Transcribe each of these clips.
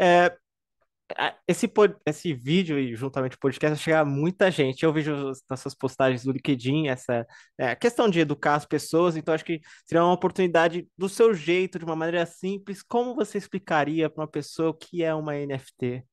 É, esse, esse vídeo e juntamente o podcast chegar a muita gente. Eu vejo nas suas postagens do LinkedIn essa é, questão de educar as pessoas, então acho que seria uma oportunidade do seu jeito, de uma maneira simples, como você explicaria para uma pessoa o que é uma NFT?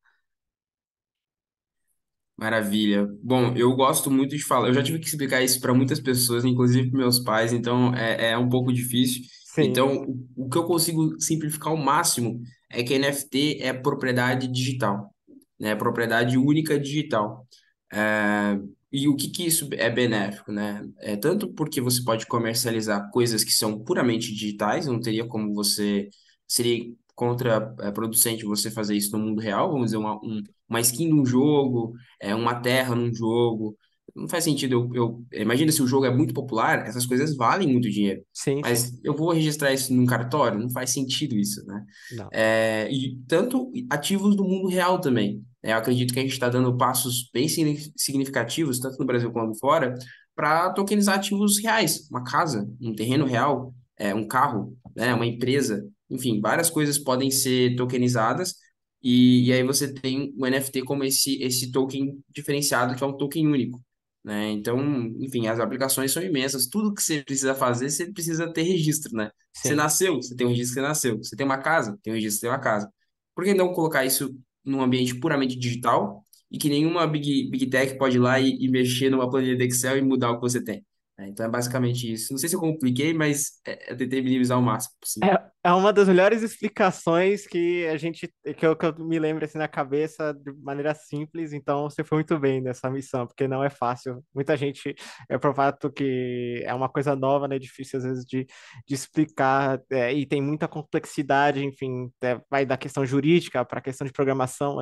Maravilha. Bom, eu gosto muito de falar. Eu já tive que explicar isso para muitas pessoas, inclusive para meus pais, então é, é um pouco difícil. Sim. Então, o, o que eu consigo simplificar ao máximo é que NFT é propriedade digital, né? É propriedade única digital. É, e o que, que isso é benéfico, né? É tanto porque você pode comercializar coisas que são puramente digitais, não teria como você seria contraproducente é, você fazer isso no mundo real, vamos dizer, uma, um, uma skin num jogo, é, uma terra num jogo, não faz sentido. Eu, eu imagina se o jogo é muito popular, essas coisas valem muito dinheiro. Sim, mas sim. eu vou registrar isso num cartório, não faz sentido isso, né? É, e tanto ativos do mundo real também. É, eu acredito que a gente está dando passos bem significativos, tanto no Brasil quanto fora, para tokenizar ativos reais, uma casa, um terreno real, é, um carro, né, uma empresa, enfim, várias coisas podem ser tokenizadas e, e, aí você tem o NFT como esse, esse token diferenciado, que é um token único. Né? Então, enfim, as aplicações são imensas. Tudo que você precisa fazer, você precisa ter registro, né? Sim. Você nasceu, você tem um registro que você nasceu. Você tem uma casa, tem um registro que tem uma casa. Por que não colocar isso num ambiente puramente digital e que nenhuma big, big tech pode ir lá e, e mexer numa planilha de Excel e mudar o que você tem? É, então é basicamente isso. Não sei se eu compliquei, mas eu é, é tentei minimizar o máximo possível. É, uma das melhores explicações que a gente que eu, que eu, me lembro assim na cabeça de maneira simples. Então você foi muito bem nessa missão, porque não é fácil. Muita gente é provado que é uma coisa nova, né? Difícil às vezes de, de explicar é, e tem muita complexidade. Enfim, é, vai da questão jurídica para a questão de programação.